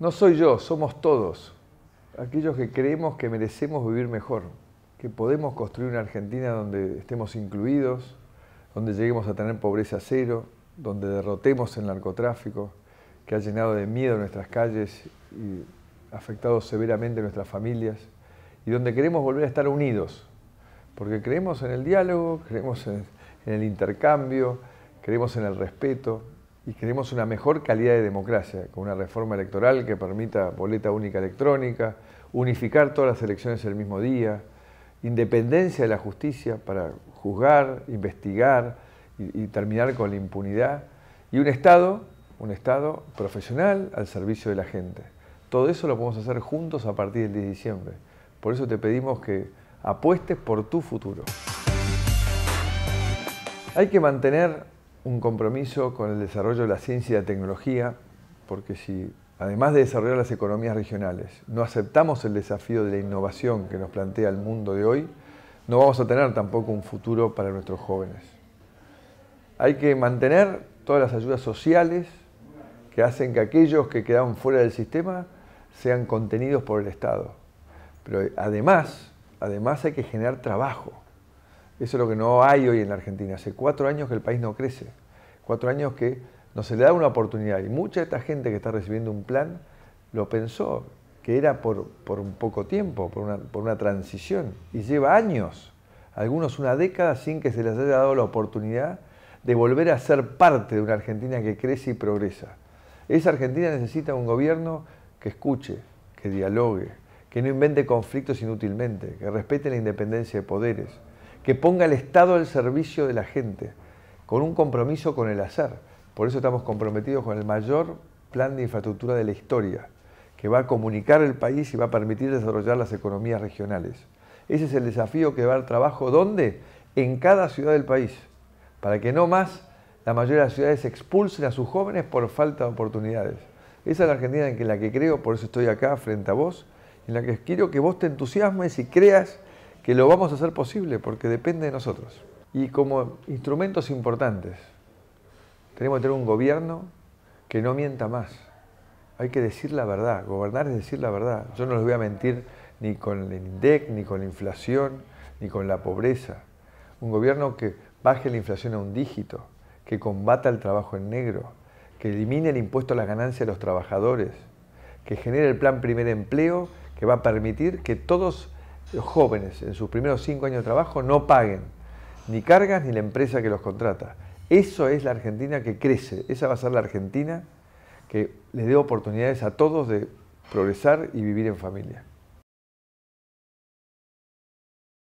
No soy yo, somos todos, aquellos que creemos que merecemos vivir mejor, que podemos construir una Argentina donde estemos incluidos, donde lleguemos a tener pobreza cero, donde derrotemos el narcotráfico, que ha llenado de miedo nuestras calles y afectado severamente nuestras familias, y donde queremos volver a estar unidos, porque creemos en el diálogo, creemos en, en el intercambio, creemos en el respeto, y queremos una mejor calidad de democracia, con una reforma electoral que permita boleta única electrónica, unificar todas las elecciones el mismo día, independencia de la justicia para juzgar, investigar y, terminar con la impunidad, y un Estado, un Estado profesional al servicio de la gente. Todo eso lo podemos hacer juntos a partir del 10 de diciembre. Por eso te pedimos que apuestes por tu futuro. Hay que mantener un compromiso con el desarrollo de la ciencia y la tecnología, porque si, además de desarrollar las economías regionales, no aceptamos el desafío de la innovación que nos plantea el mundo de hoy, no vamos a tener tampoco un futuro para nuestros jóvenes. Hay que mantener todas las ayudas sociales que hacen que aquellos que quedan fuera del sistema sean contenidos por el Estado. Pero además, además hay que generar trabajo. Eso es lo que no hay hoy en la Argentina. Hace cuatro años que el país no crece. Cuatro años que no se le da una oportunidad. Y mucha de esta gente que está recibiendo un plan lo pensó, que era por, un poco tiempo, por una, por una transición. Y lleva años, algunos una década, sin que se les haya dado la oportunidad de volver a ser parte de una Argentina que crece y progresa. Esa Argentina necesita un gobierno que escuche, que dialogue, que no invente conflictos inútilmente, que respete la independencia de poderes, que ponga el Estado al servicio de la gente, con un compromiso con el hacer. Por eso estamos comprometidos con el mayor plan de infraestructura de la historia, que va a comunicar el país y va a permitir desarrollar las economías regionales. Ese es el desafío que va al trabajo, ¿dónde? En cada ciudad del país, para que no más la mayoría de las ciudades expulsen a sus jóvenes por falta de oportunidades. Esa es la Argentina en la que creo, por eso estoy acá frente a vos, en la que quiero que vos te entusiasmes y creas que lo vamos a hacer posible porque depende de nosotros. Y como instrumentos importantes, tenemos que tener un gobierno que no mienta más. Hay que decir la verdad, gobernar es decir la verdad. Yo no les voy a mentir ni con el INDEC, ni con la inflación, ni con la pobreza. Un gobierno que baje la inflación a un dígito, que combata el trabajo en negro, que elimine el impuesto a la ganancia de los trabajadores, que genere el plan primer empleo que va a permitir que todos los jóvenes en sus primeros cinco años de trabajo no paguen ni cargas ni la empresa que los contrata. Eso es la Argentina que crece, esa va a ser la Argentina que le dé oportunidades a todos de progresar y vivir en familia.